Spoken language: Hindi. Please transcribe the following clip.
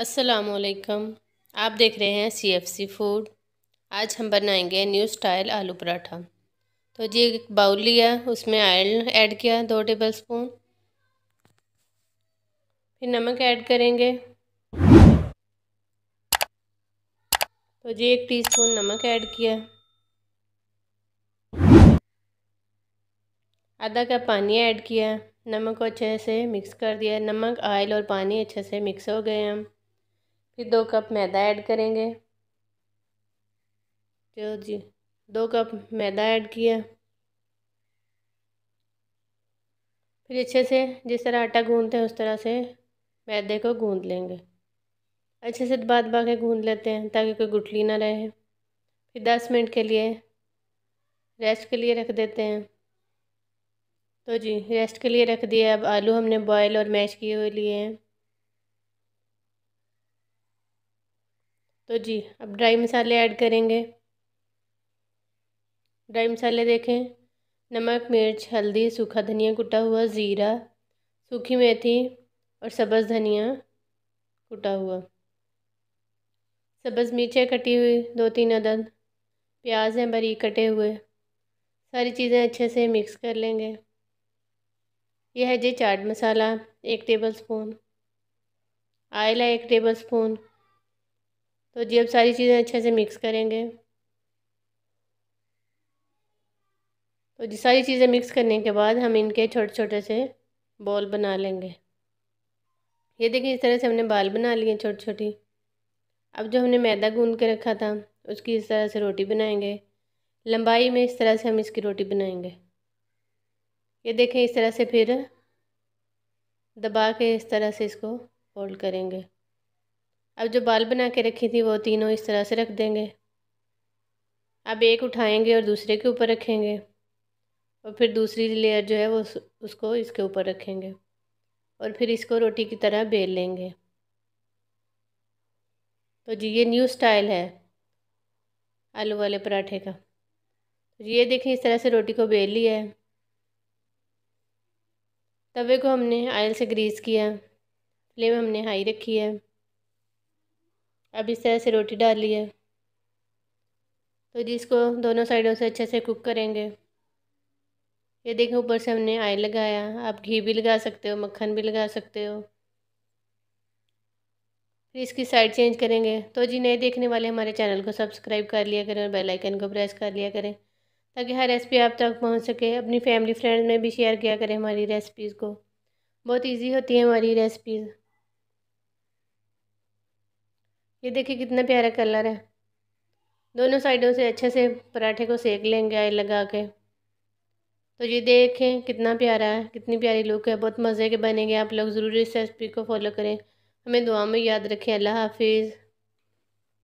असलकम आप देख रहे हैं सी एफ सी फूड आज हम बनाएंगे न्यू स्टाइल आलू पराठा तो जी एक बाउल लिया उसमें आयल ऐड किया दो टेबल स्पून फिर नमक ऐड करेंगे तो जी एक टीस्पून नमक ऐड किया आधा कप पानी ऐड किया नमक को अच्छे से मिक्स कर दिया नमक ऑयल और पानी अच्छे से मिक्स हो गए हम फिर दो कप मैदा ऐड करेंगे चलो जी दो कप मैदा ऐड किया फिर अच्छे से जिस तरह आटा गूंदते हैं उस तरह से मैदे को गूंद लेंगे अच्छे से दबा दबा के गूंद लेते हैं ताकि कोई गुठली ना रहे फिर दस मिनट के लिए रेस्ट के लिए रख देते हैं तो जी रेस्ट के लिए रख दिया अब आलू हमने बॉयल और मैश किए हुए लिए हैं तो जी अब ड्राई मसाले ऐड करेंगे ड्राई मसाले देखें नमक मिर्च हल्दी सूखा धनिया कुटा हुआ ज़ीरा सूखी मेथी और सब्ज़ धनिया कुटा हुआ सब्ज़ मिर्चें कटी हुई दो तीन अदद प्याज हैं बरी कटे हुए सारी चीज़ें अच्छे से मिक्स कर लेंगे यह है जी चाट मसाला एक टेबल स्पून आयला एक टेबल स्पून तो जी अब सारी चीज़ें अच्छे से मिक्स करेंगे तो जी सारी चीज़ें मिक्स करने के बाद हम इनके छोटे छोटे से बॉल बना लेंगे ये देखिए इस तरह से हमने बाल बना लिए छोटी छोटी अब जो हमने मैदा गूंद के रखा था उसकी इस तरह से रोटी बनाएंगे लंबाई में इस तरह से हम इसकी रोटी बनाएंगे ये देखें इस तरह से फिर दबा के इस तरह से इसको फोल्ड करेंगे अब जो बाल बना के रखी थी वो तीनों इस तरह से रख देंगे अब एक उठाएंगे और दूसरे के ऊपर रखेंगे और फिर दूसरी लेयर जो है वो उसको इसके ऊपर रखेंगे और फिर इसको रोटी की तरह बेल लेंगे तो जी ये न्यू स्टाइल है आलू वाले पराठे का तो ये देखें इस तरह से रोटी को बेल लिया है तवे को हमने आयल से ग्रीस किया फ्लेम हमने हाई रखी है अब इस तरह से रोटी डाल ली है तो जी इसको दोनों साइडों से अच्छे से कुक करेंगे ये देखें ऊपर से हमने आयल लगाया आप घी भी लगा सकते हो मक्खन भी लगा सकते हो फिर इसकी साइड चेंज करेंगे तो जी नए देखने वाले हमारे चैनल को सब्सक्राइब कर लिया करें और बेल आइकन को प्रेस कर लिया करें ताकि हर रेसिपी आप तक पहुंच सके अपनी फैमिली फ्रेंड्स में भी शेयर किया करें हमारी रेसिपीज़ को बहुत इजी होती है हमारी रेसिपीज़ ये देखिए कितना प्यारा कलर है दोनों साइडों से अच्छे से पराठे को सेक लेंगे आई लगा के तो ये देखें कितना प्यारा है कितनी प्यारी लुक है बहुत मज़े के बनेंगे आप लोग ज़रूर इस रेसिपी को फॉलो करें हमें दुआ में याद रखें अल्लाह हाफिज़